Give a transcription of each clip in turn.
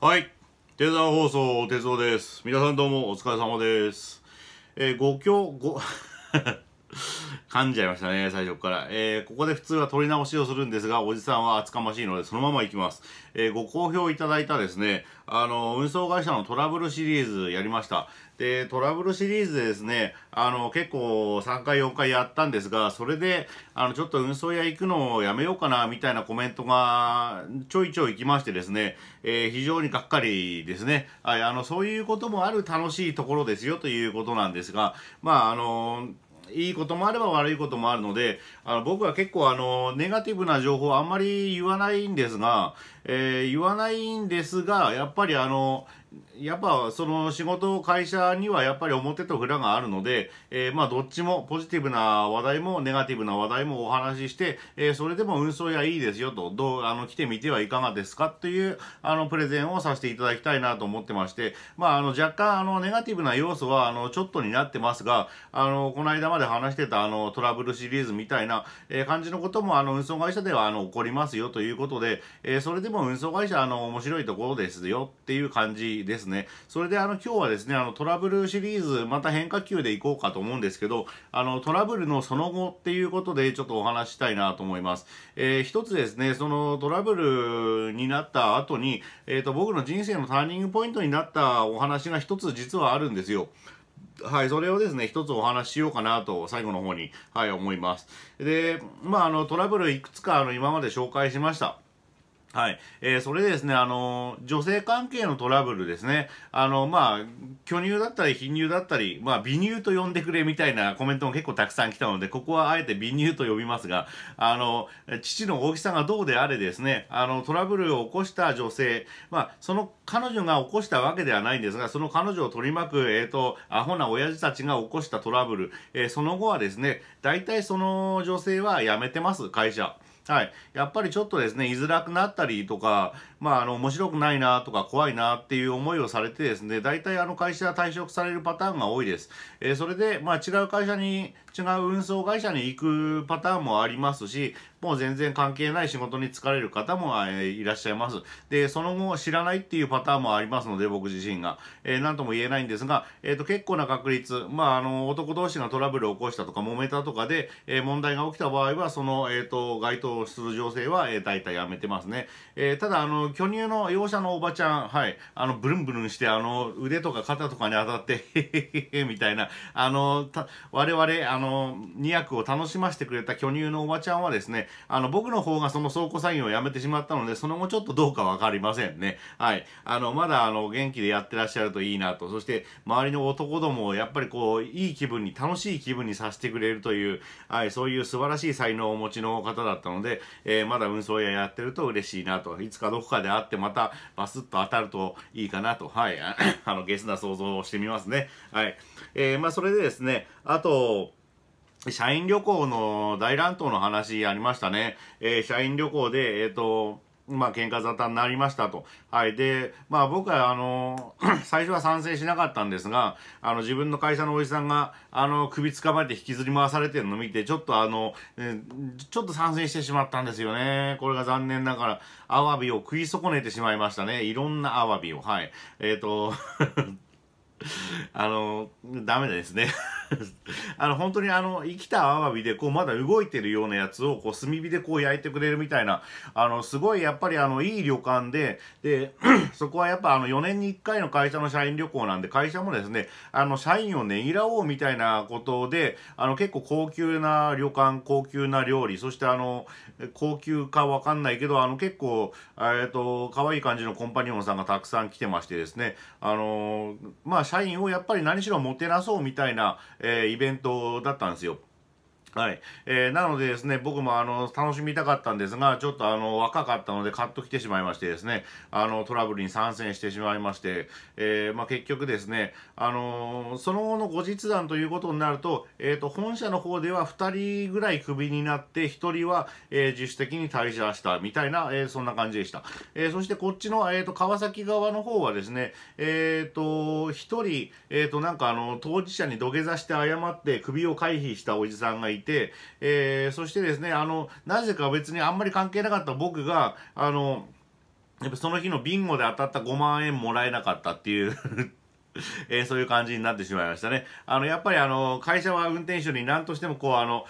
はい。天ザー放送、哲夫です。皆さんどうもお疲れ様です。えー、ごきょう、ご噛んじゃいましたね、最初から。えー、ここで普通は取り直しをするんですが、おじさんは厚かましいので、そのまま行きます。えー、ご好評いただいたですね、あの、運送会社のトラブルシリーズやりました。で、トラブルシリーズでですね、あの、結構3回4回やったんですが、それで、あの、ちょっと運送屋行くのをやめようかな、みたいなコメントがちょいちょい来ましてですね、えー、非常にがっかりですね。はい、あの、そういうこともある楽しいところですよということなんですが、まあ、あのいいこともあれば悪いこともあるので、あの僕は結構あの、ネガティブな情報あんまり言わないんですが、えー、言わないんですが、やっぱりあの、やっぱその仕事会社にはやっぱり表と裏があるので、えー、まあどっちもポジティブな話題もネガティブな話題もお話しして、えー、それでも運送屋いいですよとどうあの来てみてはいかがですかというあのプレゼンをさせていただきたいなと思ってまして、まあ、あの若干あのネガティブな要素はあのちょっとになってますがあのこの間まで話してたあのトラブルシリーズみたいな、え感じのこともあの運送会社ではあの起こりますよということで、えそれでも運送会社あの面白いところですよっていう感じですね。それであの今日はですね、あのトラブルシリーズ、また変化球でいこうかと思うんですけど、あのトラブルのその後っていうことでちょっとお話したいなと思います。えー、一つですね、そのトラブルになった後に、えっ、ー、と僕の人生のターニングポイントになったお話が一つ実はあるんですよ。はい、それをですね、一つお話ししようかなと、最後の方に、はい、思います。で、まあ、あの、トラブルいくつか、あの、今まで紹介しました。はい、えー、それでですね、あの、女性関係のトラブルですね、あの、まあ、巨乳だったり、貧乳だったり、まあ、美乳と呼んでくれみたいなコメントも結構たくさん来たので、ここはあえて美乳と呼びますが、あの、父の大きさがどうであれですね、あの、トラブルを起こした女性、まあ、その彼女が起こしたわけではないんですが、その彼女を取り巻く、えっ、ー、と、アホな親父たちが起こしたトラブル、えー、その後はですね、大体その女性は辞めてます、会社。はい、やっぱりちょっとですね居づらくなったりとか、まあ、あの、面白くないなとか怖いなっていう思いをされてですね、大体あの会社は退職されるパターンが多いです。えー、それで、まあ、違う会社に、違う運送会社に行くパターンもありますし、もう全然関係ない仕事に疲れる方も、えー、いらっしゃいます。で、その後知らないっていうパターンもありますので、僕自身が。えー、なんとも言えないんですが、えっ、ー、と、結構な確率、まあ、あの、男同士がトラブルを起こしたとか、揉めたとかで、えー、問題が起きた場合は、その、えっ、と、該当する情勢は、えー、大体やめてますね。えー、ただ、あの、巨乳の容赦のおばちゃんはいあのブルンブルンしてあの腕とか肩とかに当たって へへへへみたいなあの我々あの2役を楽しませてくれた巨乳のおばちゃんはですねあの僕の方がその倉庫作業をやめてしまったのでその後ちょっとどうか分かりませんねはいあのまだあの元気でやってらっしゃるといいなとそして周りの男どもをやっぱりこういい気分に楽しい気分にさせてくれるという、はい、そういう素晴らしい才能をお持ちの方だったので、えー、まだ運送屋やってると嬉しいなといつかどこかかであってまたバスッと当たるといいかなと、はい、あのゲスな想像をしてみますね。はいえーまあ、それでですねあと社員旅行の大乱闘の話ありましたね。えー、社員旅行で、えっ、ー、と、まあ、喧嘩沙汰になりましたと。はい。で、まあ、僕は、あの、最初は賛成しなかったんですが、あの、自分の会社のおじさんが、あの、首つかまれて引きずり回されてるのを見て、ちょっとあの、ちょっと賛成してしまったんですよね。これが残念ながら、アワビを食い損ねてしまいましたね。いろんなアワビを。はい。えっ、ー、と あの、ダメですね あの、本当にあの、生きたアワビで、こう、まだ動いてるようなやつを、こう、炭火でこう焼いてくれるみたいな、あの、すごいやっぱりあの、いい旅館で、で、そこはやっぱあの、4年に1回の会社の社員旅行なんで、会社もですね、あの、社員をねぎらおうみたいなことで、あの、結構高級な旅館、高級な料理、そしてあの、高級かわかんないけど、あの、結構、えっ、と、可愛い感じのコンパニオンさんがたくさん来てましてですね、あの、まあ、社員をやっぱり何しろもてなそうみたいな、えー、イベントだったんですよ。はい、えー、なのでですね、僕もあの、楽しみたかったんですが、ちょっとあの、若かったので、カッと来てしまいましてですね、あの、トラブルに参戦してしまいまして、えー、まあ、結局ですね、あのー、その後の後日談ということになると、えっ、ー、と、本社の方では2人ぐらいクビになって、1人は、え自主的に退社したみたいな、えそんな感じでした。えそしてこっちの、えっ、と、川崎側の方はですね、えっ、と、1人、えっ、と、なんかあの、当事者に土下座して謝って、首を回避したおじさんがいて、いて、えー、そしてですね、あの、なぜか別にあんまり関係なかった僕が、あの、やっぱその日のビンゴで当たった5万円もらえなかったっていう えー、そういう感じになってしまいましたね。あの、やっぱりあの、会社は運転手に何としてもこう、あの、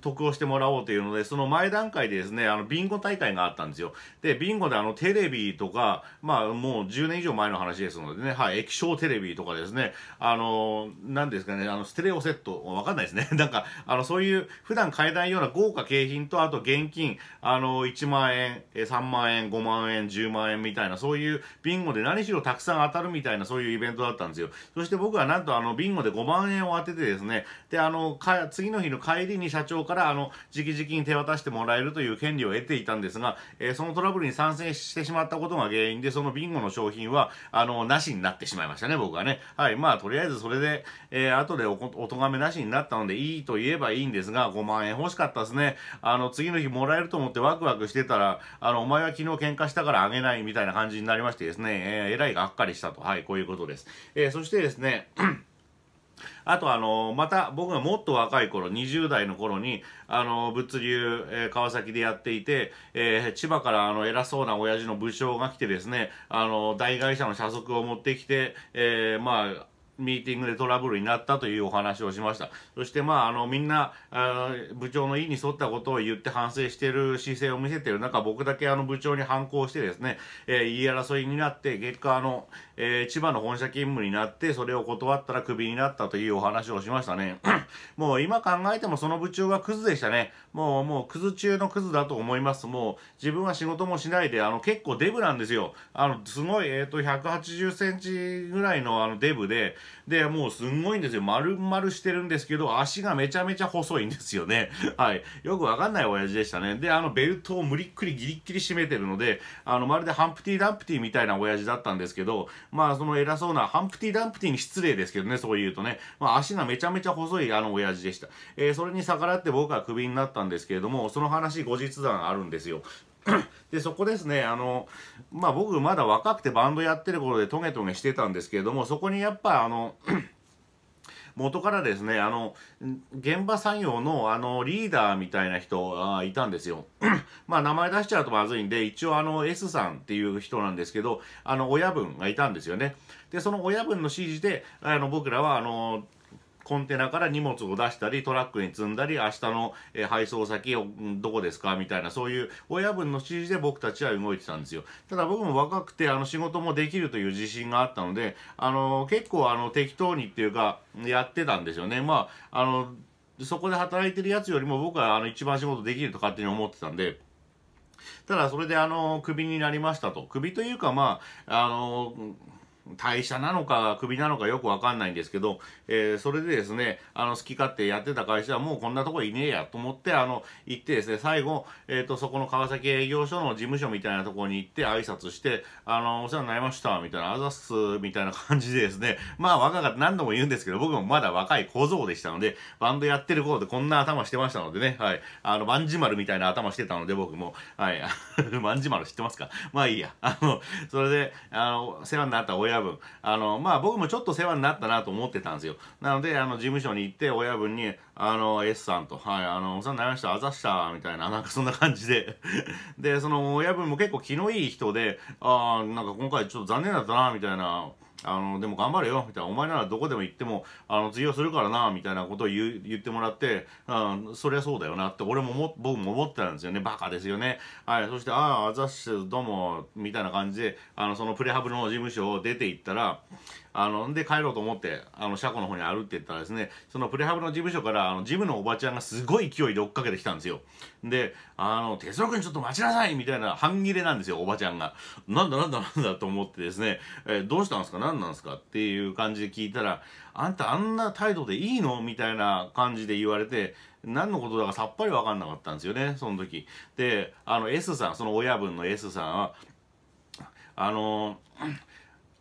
得をしてもらおうというので、その前段階でですね、あの、ビンゴ大会があったんですよ。で、ビンゴであの、テレビとか、まあ、もう10年以上前の話ですのでね、はい、液晶テレビとかですね、あの、何ですかね、あの、ステレオセット、わかんないですね。なんか、あの、そういう、普段買えないような豪華景品と、あと現金、あの、1万円、3万円、5万円、10万円みたいな、そういうビンゴで何しろたくさん当たるみたいな、そういうイベントだったったんですよ。そして僕はなんとあの、ビンゴで5万円を当ててですね、で、あの、か次の日の帰りに社長からあの、直々に手渡してもらえるという権利を得ていたんですが、えー、そのトラブルに参戦してしまったことが原因で、そのビンゴの商品は、あの、なしになってしまいましたね、僕はね。はい、まあ、とりあえずそれで、えー、後でお、お咎めなしになったので、いいと言えばいいんですが、5万円欲しかったですね。あの、次の日もらえると思ってワクワクしてたら、あの、お前は昨日喧嘩したからあげないみたいな感じになりましてですね、えー、えらいがっかりしたと。はい、こういうことです。えー、そしてですね あとあのまた僕がもっと若い頃20代の頃にあの物流、えー、川崎でやっていて、えー、千葉からあの偉そうな親父の武将が来てですねあの大会社の社則を持ってきて、えー、まあミーティングでトラブルになったというお話をしました。そしてまあ、あの、みんな、あ部長の意に沿ったことを言って反省している姿勢を見せている中、僕だけあの部長に反抗してですね、えー、言い争いになって、結果あの、えー、千葉の本社勤務になって、それを断ったらクビになったというお話をしましたね。もう今考えてもその部長はクズでしたね。もう、もうクズ中のクズだと思います。もう、自分は仕事もしないで、あの、結構デブなんですよ。あの、すごい、えっ、ー、と、180センチぐらいのあのデブで、で、もうすんごいんですよ。丸々してるんですけど、足がめちゃめちゃ細いんですよね。はい。よくわかんない親父でしたね。で、あの、ベルトを無理っくりギリッギリ締めてるので、あの、まるでハンプティ・ダンプティみたいな親父だったんですけど、まあ、その偉そうな、ハンプティ・ダンプティに失礼ですけどね、そう言うとね。まあ、足がめちゃめちゃ細いあの親父でした。えー、それに逆らって僕はクビになったんですけれども、その話後日談あるんですよ。で、そこですね、あの、まあ、僕まだ若くてバンドやってる頃でトゲトゲしてたんですけれども、そこにやっぱあの、元からですね、あの、現場作業のあの、リーダーみたいな人がいたんですよ。まあ、名前出しちゃうとまずいんで、一応あの、S さんっていう人なんですけど、あの、親分がいたんですよね。で、その親分の指示で、あの、僕らはあの、コンテナから荷物を出したり、トラックに積んだり、明日の、え配送先をどこですかみたいな、そういう親分の指示で僕たちは動いてたんですよ。ただ僕も若くて、あの、仕事もできるという自信があったので、あの結構あの、適当にっていうか、やってたんですよね。まあ、あの、そこで働いてるやつよりも僕はあの、一番仕事できると勝手に思ってたんで、ただそれであの、クビになりましたと。クビというかまあ、あの代謝なのか首なのかよくわかんないんですけど、えー、それでですねあの好き勝手やってた会社はもうこんなとこいねえやと思ってあの行ってですね最後、えーと、そこの川崎営業所の事務所みたいなところに行って挨拶して「あのお世話になりました」みたいな「あざっす」みたいな感じでですね まあ若かった何度も言うんですけど僕もまだ若い小僧でしたのでバンドやってる頃でこんな頭してましたのでねはいあの万事丸みたいな頭してたので僕もはい万事丸知ってますか まあいいやあのそれであの世話になった親親分あのまあ僕もちょっと世話になったなと思ってたんですよなのであの事務所に行って親分に「あの S さんとはいあのお世話になりましたあざした」みたいななんかそんな感じででその親分も結構気のいい人で「ああんか今回ちょっと残念だったな」みたいな。あの、でも頑張れよ、みたいな、お前ならどこでも行っても、あの、通用するからな、みたいなことを言言ってもらって、うん、そりゃそうだよなって、俺もも、僕も思ってたんですよね、バカですよね。はい、そして、ああ、あざっし、どうも、みたいな感じで、あの、そのプレハブの事務所を出て行ったら、あの、で帰ろうと思って、あの、車庫の方に歩いてったらですね、そのプレハブの事務所から、あの、ジムのおばちゃんがすごい勢いで追っかけてきたんですよ。で、あの、哲郎君ちょっと待ちなさいみたいな半切れなんですよ、おばちゃんが。なんだなんだなんだと思ってですね、えー、どうしたんですか何なんですかっていう感じで聞いたら、あんたあんな態度でいいのみたいな感じで言われて、何のことだかさっぱりわかんなかったんですよね、その時。で、あの、S さん、その親分の S さんは、あのー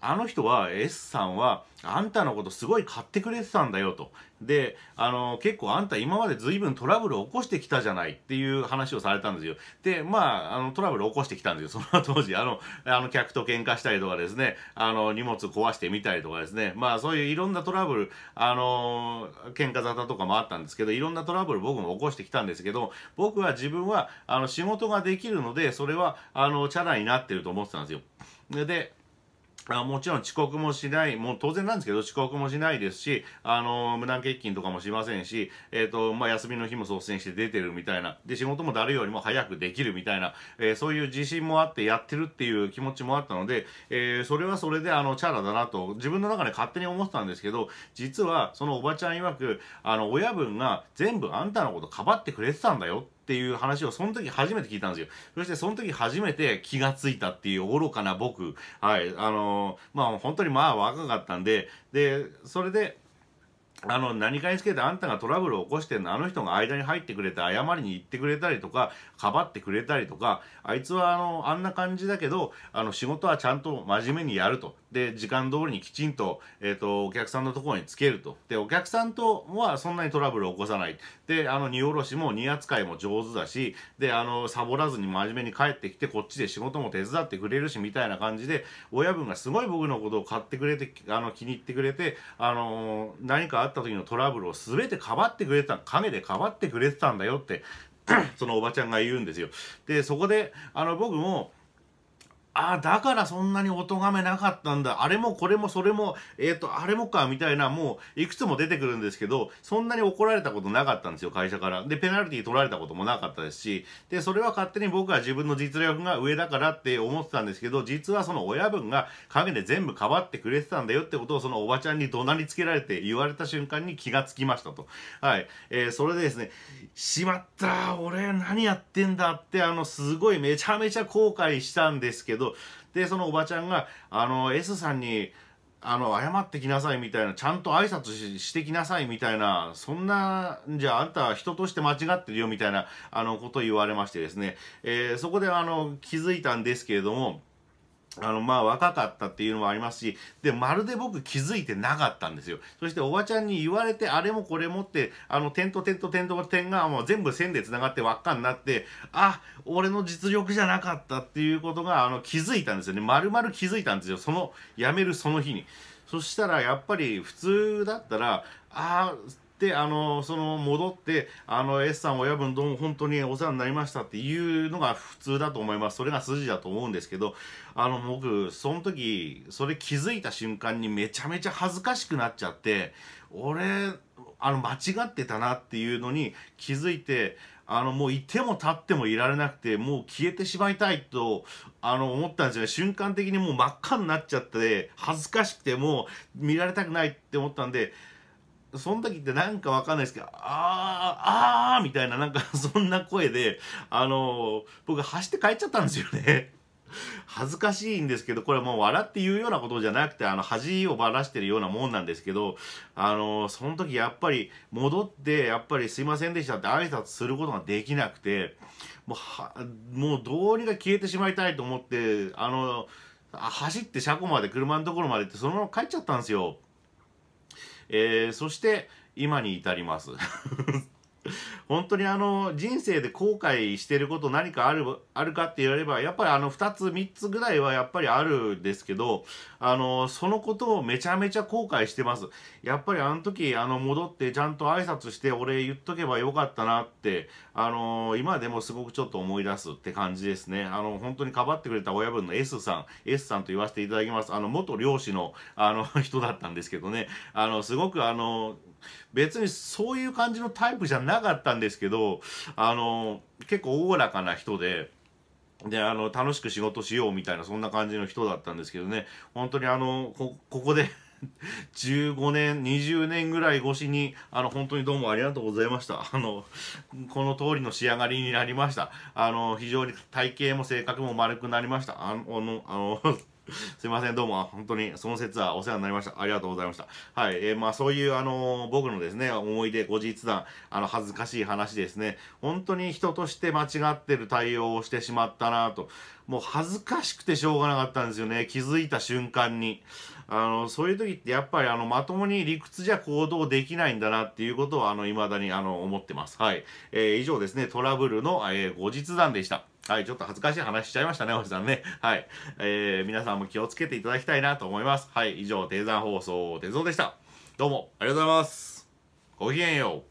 あの人は S さんはあんたのことすごい買ってくれてたんだよと。で、あの、結構あんた今まで随分トラブルを起こしてきたじゃないっていう話をされたんですよ。で、まあ、あの、トラブルを起こしてきたんですよ。その当時、あの、あの、客と喧嘩したりとかですね、あの、荷物壊してみたりとかですね、まあ、そういういろんなトラブル、あの、喧嘩沙汰とかもあったんですけど、いろんなトラブル僕も起こしてきたんですけど、僕は自分は、あの、仕事ができるので、それは、あの、チャラになってると思ってたんですよ。で、あもちろん遅刻もしない、もう当然なんですけど、遅刻もしないですし、あのー、無断欠勤とかもしませんし、えっ、ー、と、まあ、休みの日も率先して出てるみたいな、で、仕事も誰よりも早くできるみたいな、えー、そういう自信もあってやってるっていう気持ちもあったので、えそれはそれで、あの、チャラだなと、自分の中で勝手に思ってたんですけど、実は、そのおばちゃん曰く、あの、親分が全部あんたのことかばってくれてたんだよってっていう話をその時初めて聞いたんですよ。そしてその時初めて気がついたっていう愚かな僕。はい。あのー、まあ本当にまあ若かったんで、で、それで、あの、何かにつけてあんたがトラブルを起こしてんの、あの人が間に入ってくれて、謝りに行ってくれたりとか、かばってくれたりとか、あいつはあの、あんな感じだけど、あの、仕事はちゃんと真面目にやると。で時間通りにきちんと,、えーと、お客さんのところにつけるとでお客さんとはそんなにトラブルを起こさないであの荷下ろしも荷扱いも上手だしであのサボらずに真面目に帰ってきてこっちで仕事も手伝ってくれるしみたいな感じで親分がすごい僕のことを買ってくれてあの気に入ってくれて、あの何かあった時のトラブルを全てかばってくれてた陰でかばってくれてたんだよって そのおばちゃんが言うんですよ。でそこであの僕もああ、だからそんなにお咎めなかったんだ。あれもこれもそれも、えっ、ー、と、あれもか、みたいな、もう、いくつも出てくるんですけど、そんなに怒られたことなかったんですよ、会社から。で、ペナルティー取られたこともなかったですし、で、それは勝手に僕は自分の実力が上だからって思ってたんですけど、実はその親分が陰で全部かばってくれてたんだよってことを、そのおばちゃんに怒鳴りつけられて言われた瞬間に気がつきましたと。はい。えー、それでですね、しまった俺何やってんだって、あの、すごいめちゃめちゃ後悔したんですけど、ど、で、そのおばちゃんが、あの、S さんに、あの、謝ってきなさいみたいな、ちゃんと挨拶してきなさいみたいな、そんな、じゃああんたは人として間違ってるよみたいな、あの、ことを言われましてですね、えー、そこであの、気づいたんですけれども、あの、まあ、若かったっていうのもありますし、で、まるで僕気づいてなかったんですよ。そして、おばちゃんに言われて、あれもこれもって、あの、点と点と点と点が、もう全部線で繋がって輪っかになって、あ、俺の実力じゃなかったっていうことが、あの、気づいたんですよね。まるまる気づいたんですよ。その、辞めるその日に。そしたら、やっぱり、普通だったら、ああ、であのその戻ってあの S さん親分どうも本当にお世話になりましたっていうのが普通だと思いますそれが筋だと思うんですけどあの僕その時それ気づいた瞬間にめちゃめちゃ恥ずかしくなっちゃって俺あの間違ってたなっていうのに気づいてあのもういても立ってもいられなくてもう消えてしまいたいとあの思ったんですよね瞬間的にもう真っ赤になっちゃって恥ずかしくてもう見られたくないって思ったんでその時ってなんかわかんないですけど、あー、あーみたいな、なんか そんな声で、あのー、僕走って帰っちゃったんですよね。恥ずかしいんですけど、これもう笑って言うようなことじゃなくて、あの、恥をばらしてるようなもんなんですけど、あのー、その時やっぱり戻って、やっぱりすいませんでしたって挨拶することができなくて、もう、は、もうどうにか消えてしまいたいと思って、あのー、走って車庫まで車のところまで行ってそのまま帰っちゃったんですよ。えー、そして今に至ります 本当にあの人生で後悔してること何かあるあるかって言われればやっぱりあの2つ3つぐらいはやっぱりあるんですけどあのそのことをめちゃめちゃ後悔してますやっぱりあの時あの戻ってちゃんと挨拶して俺言っとけばよかったなってあの今でもすごくちょっと思い出すって感じですねあの本当にかばってくれた親分の S さん S さんと言わせていただきますあの元漁師のあの人だったんですけどねあのすごくあの別にそういう感じのタイプじゃなかったんですけど、あの、結構おおらかな人で、で、あの、楽しく仕事しようみたいな、そんな感じの人だったんですけどね、本当にあの、こ、ここで15 年、20年ぐらい越しに、あの、本当にどうもありがとうございました。あの、この通りの仕上がりになりました。あの、非常に体型も性格も丸くなりました。あの、あの、あの すいません、どうも、本当に、その説はお世話になりました。ありがとうございました。はい、えー、まあ、そういう、あのー、僕のですね、思い出、後日談、あの、恥ずかしい話ですね、本当に人として間違ってる対応をしてしまったなと、もう恥ずかしくてしょうがなかったんですよね、気づいた瞬間に。あのそういう時ってやっぱりあのまともに理屈じゃ行動できないんだなっていうことをあの未だにあの思ってます。はい、えー、以上ですねトラブルの、えー、後日談でした。はい、ちょっと恥ずかしい話しちゃいましたね、おじさんね。はい、えー、皆さんも気をつけていただきたいなと思います。はい、以上、低山放送、鉄道でした。どうもありがとうございます。ごきげんよう。